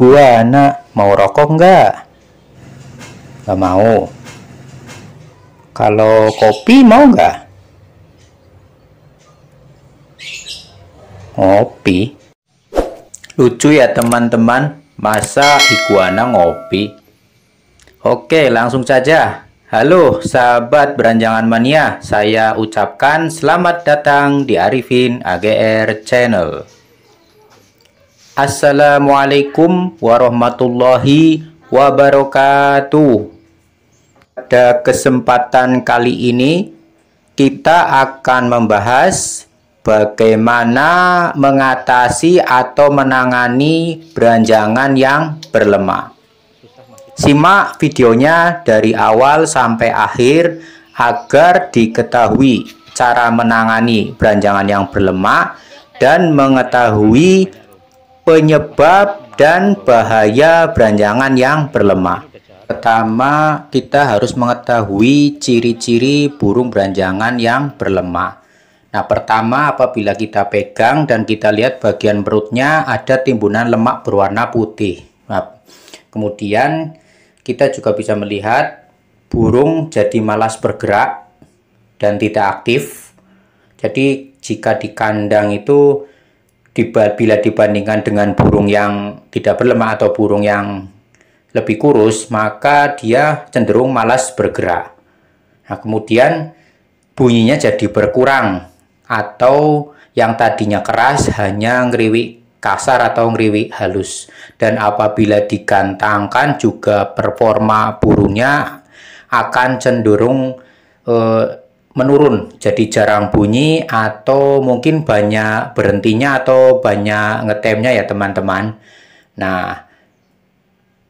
gua anak mau rokok nggak nggak mau kalau kopi mau nggak ngopi lucu ya teman-teman masa iguana ngopi oke langsung saja Halo sahabat beranjangan mania, saya ucapkan selamat datang di Arifin AGR Channel. Assalamualaikum warahmatullahi wabarakatuh. Pada kesempatan kali ini, kita akan membahas bagaimana mengatasi atau menangani beranjangan yang berlemak. Simak videonya dari awal sampai akhir agar diketahui cara menangani beranjangan yang berlemak dan mengetahui penyebab dan bahaya beranjangan yang berlemak. Pertama, kita harus mengetahui ciri-ciri burung beranjangan yang berlemak. Nah, pertama apabila kita pegang dan kita lihat bagian perutnya ada timbunan lemak berwarna putih. Nah, kemudian kita juga bisa melihat burung jadi malas bergerak dan tidak aktif. Jadi jika di kandang itu bila dibandingkan dengan burung yang tidak berlemak atau burung yang lebih kurus, maka dia cenderung malas bergerak. Nah, kemudian bunyinya jadi berkurang atau yang tadinya keras hanya ngeriwik kasar atau ngeriwik halus. Dan apabila digantangkan juga performa burungnya akan cenderung eh, menurun jadi jarang bunyi atau mungkin banyak berhentinya atau banyak ngetemnya ya teman-teman nah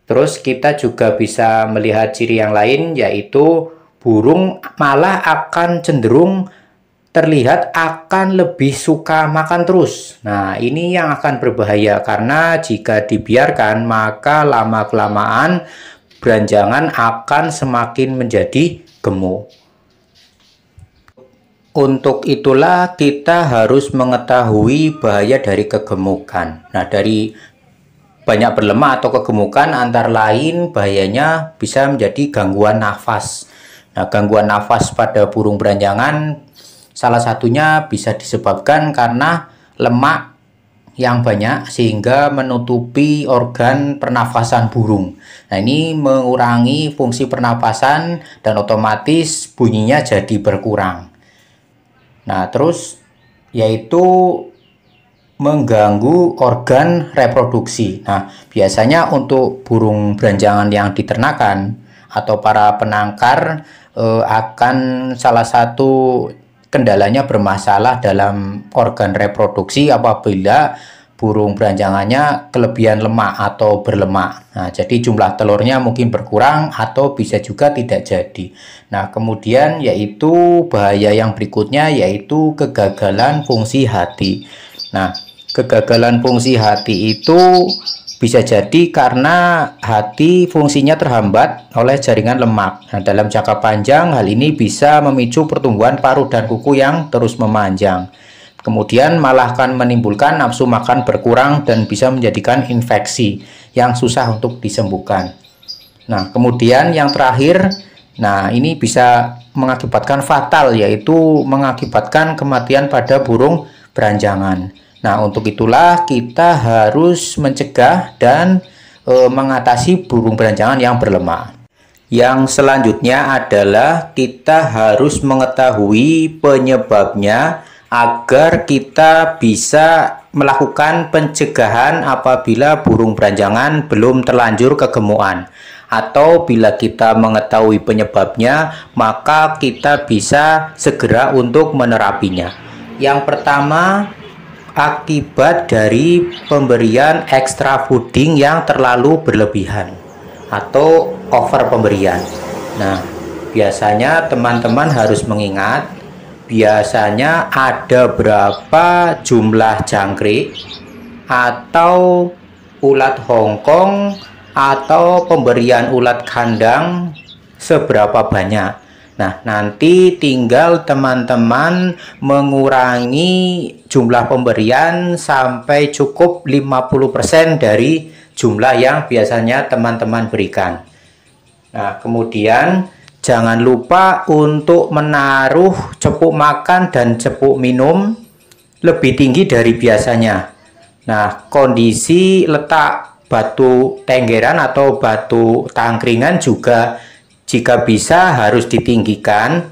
terus kita juga bisa melihat ciri yang lain yaitu burung malah akan cenderung terlihat akan lebih suka makan terus nah ini yang akan berbahaya karena jika dibiarkan maka lama-kelamaan beranjangan akan semakin menjadi gemuk untuk itulah kita harus mengetahui bahaya dari kegemukan. Nah, dari banyak berlemak atau kegemukan antara lain bahayanya bisa menjadi gangguan nafas. Nah, gangguan nafas pada burung beranjangan salah satunya bisa disebabkan karena lemak yang banyak sehingga menutupi organ pernafasan burung. Nah, ini mengurangi fungsi pernapasan dan otomatis bunyinya jadi berkurang. Nah, terus yaitu mengganggu organ reproduksi. Nah, biasanya untuk burung beranjangan yang diternakan atau para penangkar eh, akan salah satu kendalanya bermasalah dalam organ reproduksi apabila burung beranjangannya kelebihan lemak atau berlemak. Nah, jadi jumlah telurnya mungkin berkurang atau bisa juga tidak jadi. Nah, kemudian yaitu bahaya yang berikutnya yaitu kegagalan fungsi hati. Nah, kegagalan fungsi hati itu bisa jadi karena hati fungsinya terhambat oleh jaringan lemak. Nah, dalam jangka panjang hal ini bisa memicu pertumbuhan paru dan kuku yang terus memanjang. Kemudian malah akan menimbulkan nafsu makan berkurang dan bisa menjadikan infeksi yang susah untuk disembuhkan. Nah, kemudian yang terakhir, nah ini bisa mengakibatkan fatal yaitu mengakibatkan kematian pada burung beranjangan. Nah, untuk itulah kita harus mencegah dan e, mengatasi burung beranjangan yang berlemak. Yang selanjutnya adalah kita harus mengetahui penyebabnya agar kita bisa melakukan pencegahan apabila burung beranjangan belum terlanjur kegemukan atau bila kita mengetahui penyebabnya maka kita bisa segera untuk menerapinya yang pertama akibat dari pemberian extra fooding yang terlalu berlebihan atau over pemberian nah biasanya teman-teman harus mengingat biasanya ada berapa jumlah jangkrik atau ulat Hongkong atau pemberian ulat kandang seberapa banyak. Nah, nanti tinggal teman-teman mengurangi jumlah pemberian sampai cukup 50% dari jumlah yang biasanya teman-teman berikan. Nah, kemudian jangan lupa untuk menaruh cepuk makan dan cepuk minum lebih tinggi dari biasanya. Nah, kondisi letak batu tenggeran atau batu tangkringan juga jika bisa harus ditinggikan.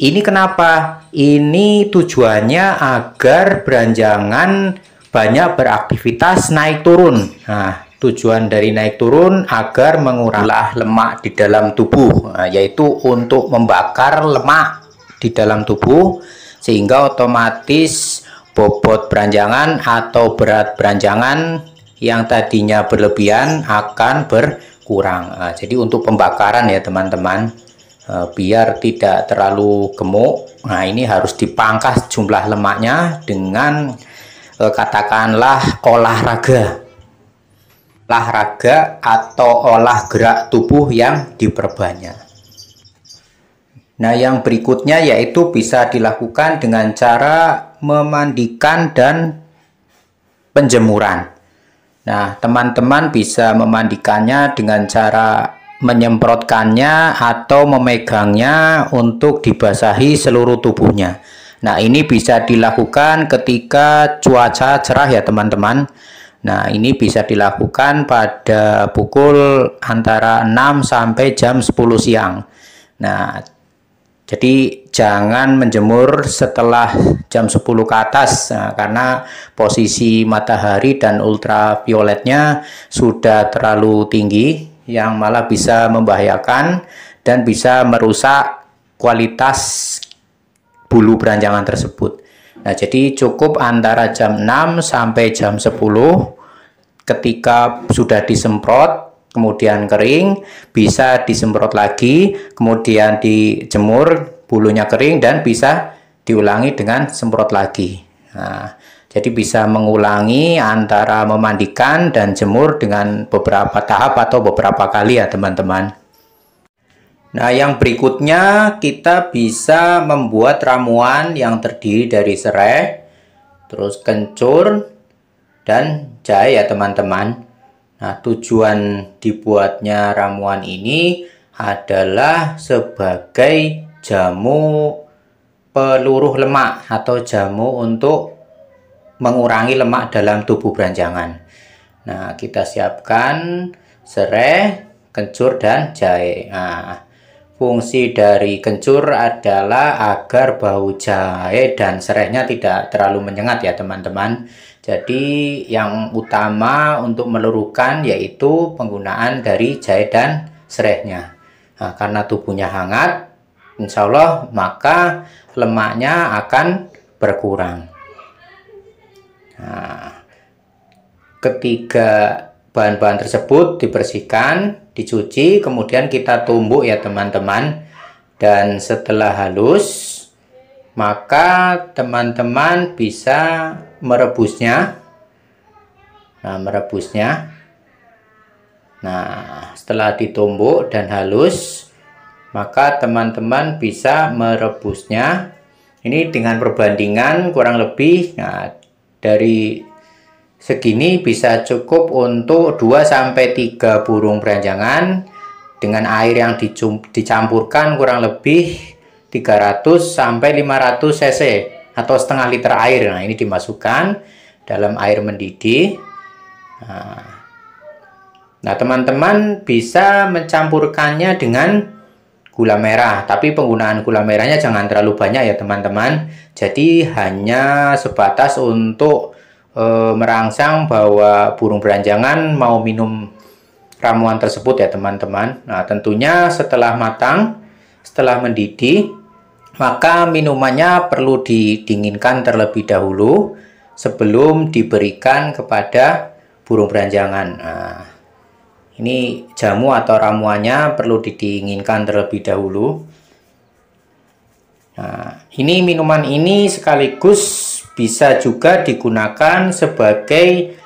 Ini kenapa? Ini tujuannya agar beranjangan banyak beraktivitas naik turun. Nah, Tujuan dari naik turun agar mengurangi lemak di dalam tubuh, nah, yaitu untuk membakar lemak di dalam tubuh sehingga otomatis bobot beranjangan atau berat beranjangan yang tadinya berlebihan akan berkurang. Nah, jadi untuk pembakaran ya teman-teman eh, biar tidak terlalu gemuk. Nah, ini harus dipangkas jumlah lemaknya dengan eh, katakanlah olahraga olahraga atau olah gerak tubuh yang diperbanyak. Nah, yang berikutnya yaitu bisa dilakukan dengan cara memandikan dan penjemuran. Nah, teman-teman bisa memandikannya dengan cara menyemprotkannya atau memegangnya untuk dibasahi seluruh tubuhnya. Nah, ini bisa dilakukan ketika cuaca cerah ya, teman-teman. Nah, ini bisa dilakukan pada pukul antara 6 sampai jam 10 siang. Nah, jadi jangan menjemur setelah jam 10 ke atas nah, karena posisi matahari dan ultravioletnya sudah terlalu tinggi yang malah bisa membahayakan dan bisa merusak kualitas bulu beranjangan tersebut. Nah, jadi cukup antara jam 6 sampai jam 10 ketika sudah disemprot, kemudian kering, bisa disemprot lagi, kemudian dijemur, bulunya kering dan bisa diulangi dengan semprot lagi. Nah, jadi bisa mengulangi antara memandikan dan jemur dengan beberapa tahap atau beberapa kali ya teman-teman. Nah, yang berikutnya kita bisa membuat ramuan yang terdiri dari serai, terus kencur, dan jahe ya teman-teman. Nah, tujuan dibuatnya ramuan ini adalah sebagai jamu peluruh lemak atau jamu untuk mengurangi lemak dalam tubuh beranjangan. Nah, kita siapkan serai, kencur, dan jahe. Nah, Fungsi dari kencur adalah agar bau jahe dan serehnya tidak terlalu menyengat ya teman-teman. Jadi yang utama untuk meluruhkan yaitu penggunaan dari jahe dan serehnya. Nah, karena tubuhnya hangat, insya Allah maka lemaknya akan berkurang. Nah, ketiga bahan-bahan tersebut dibersihkan dicuci kemudian kita tumbuk ya teman-teman dan setelah halus maka teman-teman bisa merebusnya nah merebusnya nah setelah ditumbuk dan halus maka teman-teman bisa merebusnya ini dengan perbandingan kurang lebih nah, dari Segini bisa cukup untuk 2 3 burung peranjangan dengan air yang dicampurkan kurang lebih 300 500 cc atau setengah liter air. Nah, ini dimasukkan dalam air mendidih. Nah, nah, teman-teman bisa mencampurkannya dengan gula merah tapi penggunaan gula merahnya jangan terlalu banyak ya teman-teman jadi hanya sebatas untuk e, merangsang bahwa burung beranjangan mau minum ramuan tersebut ya teman-teman. Nah tentunya setelah matang, setelah mendidih, maka minumannya perlu didinginkan terlebih dahulu sebelum diberikan kepada burung beranjangan. Nah, ini jamu atau ramuannya perlu didinginkan terlebih dahulu. Nah, ini minuman ini sekaligus bisa juga digunakan sebagai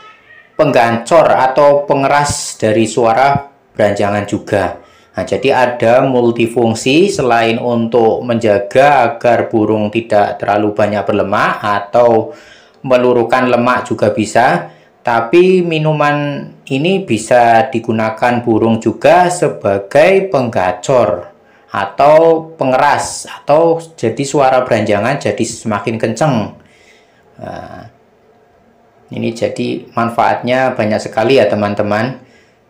penggancor atau pengeras dari suara beranjangan juga. Nah, jadi ada multifungsi selain untuk menjaga agar burung tidak terlalu banyak berlemak atau meluruhkan lemak juga bisa. Tapi minuman ini bisa digunakan burung juga sebagai penggacor atau pengeras atau jadi suara beranjangan jadi semakin kenceng. Nah, ini jadi manfaatnya banyak sekali ya teman-teman.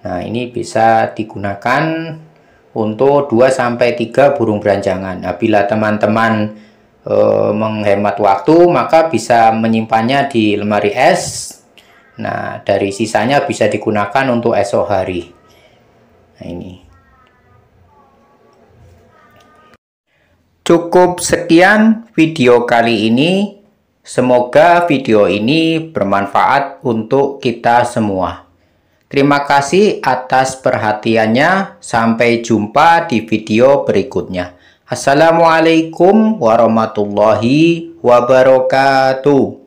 Nah, ini bisa digunakan untuk 2-3 burung beranjangan. Nah, bila teman-teman e, menghemat waktu, maka bisa menyimpannya di lemari es. Nah, dari sisanya bisa digunakan untuk esok hari. Nah, ini. Cukup sekian video kali ini. Semoga video ini bermanfaat untuk kita semua. Terima kasih atas perhatiannya. Sampai jumpa di video berikutnya. Assalamualaikum warahmatullahi wabarakatuh.